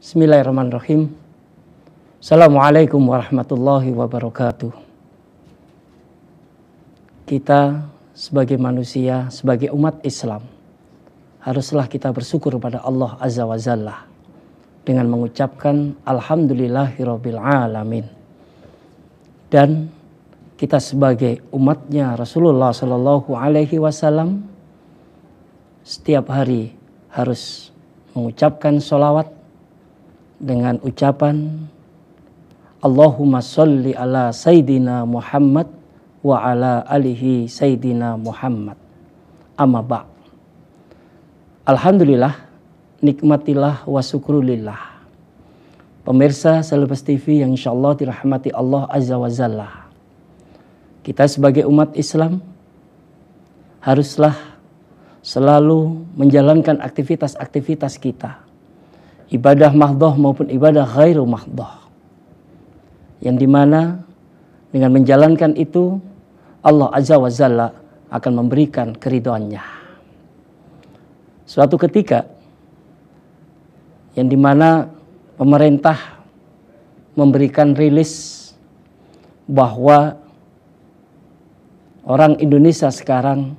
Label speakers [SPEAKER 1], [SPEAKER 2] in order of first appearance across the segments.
[SPEAKER 1] Bismillahirrahmanirrahim. Assalamualaikum warahmatullahi wabarakatuh. Kita sebagai manusia, sebagai umat Islam, haruslah kita bersyukur pada Allah Azza wa Zalla dengan mengucapkan Alhamdulillahi alamin. Dan kita sebagai umatnya Rasulullah sallallahu Alaihi Wasallam setiap hari harus mengucapkan sholawat dengan ucapan Allahumma salli ala Sayyidina Muhammad wa ala alihi Sayyidina Muhammad. Amma ba' Alhamdulillah, nikmatilah wa syukrulillah. Pemirsa Selepas TV yang insya Allah dirahmati Allah Azza wa Jalla. Kita sebagai umat Islam haruslah selalu menjalankan aktivitas-aktivitas kita ibadah mahdoh maupun ibadah ghairu mahdoh. Yang dimana dengan menjalankan itu Allah Azza wa Jalla akan memberikan keridoannya. Suatu ketika yang dimana pemerintah memberikan rilis bahwa orang Indonesia sekarang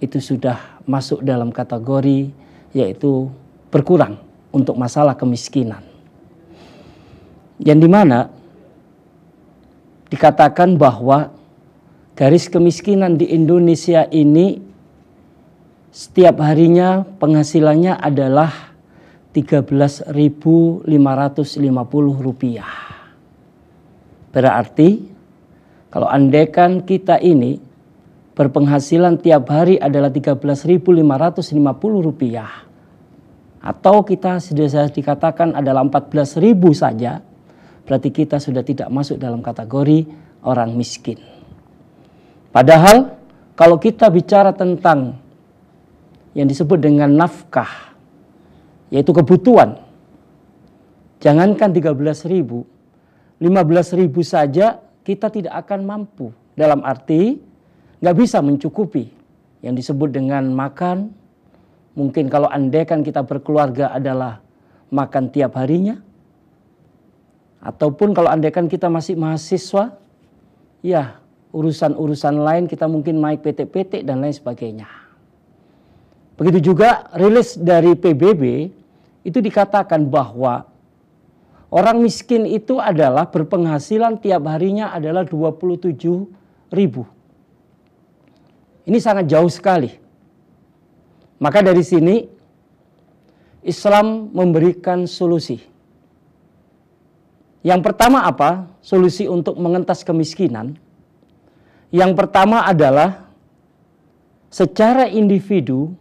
[SPEAKER 1] itu sudah masuk dalam kategori yaitu berkurang untuk masalah kemiskinan. Yang dimana dikatakan bahwa garis kemiskinan di Indonesia ini setiap harinya penghasilannya adalah 13.550 rupiah. Berarti kalau andekan kita ini berpenghasilan tiap hari adalah 13.550 rupiah atau kita sudah dikatakan adalah 14 ribu saja, berarti kita sudah tidak masuk dalam kategori orang miskin. Padahal kalau kita bicara tentang yang disebut dengan nafkah, yaitu kebutuhan, jangankan 13 ribu, 15 ribu saja kita tidak akan mampu. Dalam arti nggak bisa mencukupi yang disebut dengan makan, Mungkin kalau andaikan kita berkeluarga adalah makan tiap harinya. Ataupun kalau andaikan kita masih mahasiswa, ya urusan-urusan lain kita mungkin naik PT-PT dan lain sebagainya. Begitu juga rilis dari PBB itu dikatakan bahwa orang miskin itu adalah berpenghasilan tiap harinya adalah 27 ribu. Ini sangat jauh sekali. Maka dari sini Islam memberikan solusi. Yang pertama apa? Solusi untuk mengentas kemiskinan. Yang pertama adalah secara individu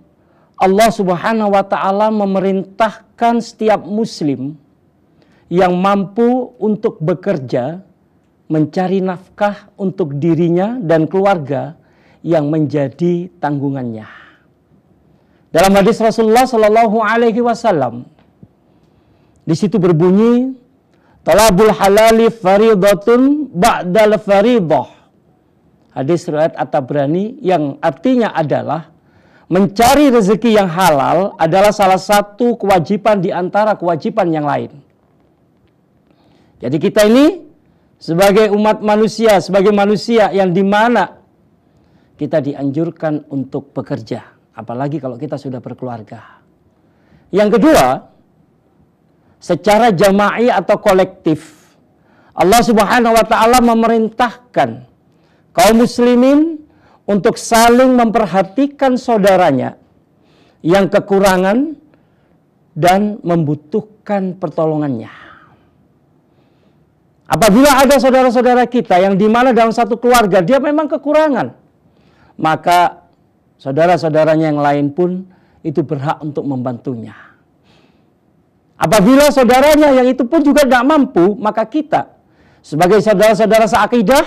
[SPEAKER 1] Allah Subhanahu wa taala memerintahkan setiap muslim yang mampu untuk bekerja mencari nafkah untuk dirinya dan keluarga yang menjadi tanggungannya. Dalam hadis Rasulullah Shallallahu Alaihi Wasallam, di situ berbunyi, "Talabul halali faridatun ba'dal faridah." Hadis riwayat At-Tabrani yang artinya adalah mencari rezeki yang halal adalah salah satu kewajiban di antara kewajiban yang lain. Jadi kita ini sebagai umat manusia, sebagai manusia yang dimana kita dianjurkan untuk bekerja apalagi kalau kita sudah berkeluarga. Yang kedua, secara jama'i atau kolektif, Allah Subhanahu wa taala memerintahkan kaum muslimin untuk saling memperhatikan saudaranya yang kekurangan dan membutuhkan pertolongannya. Apabila ada saudara-saudara kita yang dimana dalam satu keluarga dia memang kekurangan, maka saudara-saudaranya yang lain pun itu berhak untuk membantunya. Apabila saudaranya yang itu pun juga tidak mampu, maka kita sebagai saudara-saudara seakidah,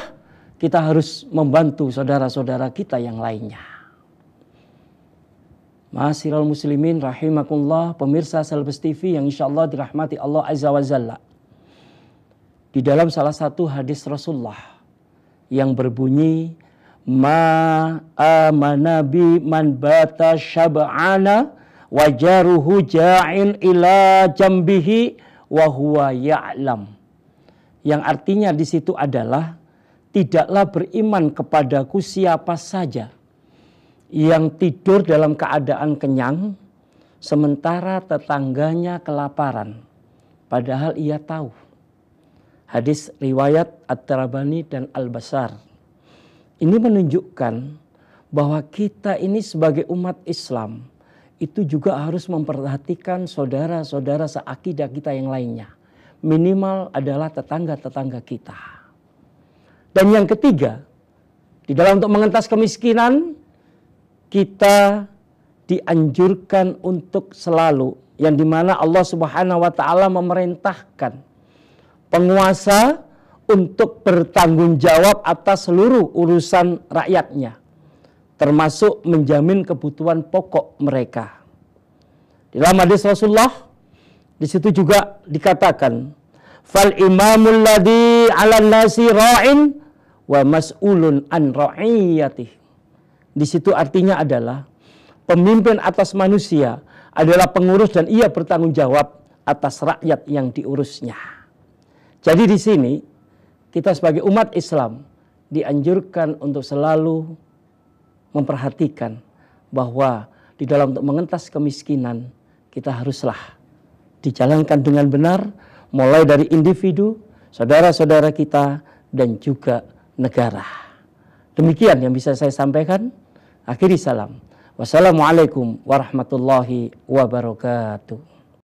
[SPEAKER 1] kita harus membantu saudara-saudara kita yang lainnya. Masiral muslimin rahimakumullah, pemirsa Selbes TV yang InsyaAllah dirahmati Allah Azza wa Jalla. Di dalam salah satu hadis Rasulullah yang berbunyi, ma amana bi man bata syab'ana wajaruhu ja'in ila jambihi wa huwa ya'lam. Yang artinya di situ adalah tidaklah beriman kepadaku siapa saja yang tidur dalam keadaan kenyang sementara tetangganya kelaparan padahal ia tahu. Hadis riwayat At-Tarabani dan Al-Basar. Ini menunjukkan bahwa kita ini sebagai umat Islam itu juga harus memperhatikan saudara-saudara seakidah kita yang lainnya. Minimal adalah tetangga-tetangga kita. Dan yang ketiga, di dalam untuk mengentas kemiskinan, kita dianjurkan untuk selalu yang dimana Allah Subhanahu wa taala memerintahkan penguasa untuk bertanggung jawab atas seluruh urusan rakyatnya, termasuk menjamin kebutuhan pokok mereka. Di dalam hadis Rasulullah, di situ juga dikatakan, "Fal imamul ladhi ala nasi ra'in wa mas'ulun an ra'iyatih." Di situ artinya adalah pemimpin atas manusia adalah pengurus dan ia bertanggung jawab atas rakyat yang diurusnya. Jadi di sini kita sebagai umat Islam dianjurkan untuk selalu memperhatikan bahwa di dalam untuk mengentas kemiskinan kita haruslah dijalankan dengan benar mulai dari individu, saudara-saudara kita dan juga negara. Demikian yang bisa saya sampaikan. Akhiri salam. Wassalamualaikum warahmatullahi wabarakatuh.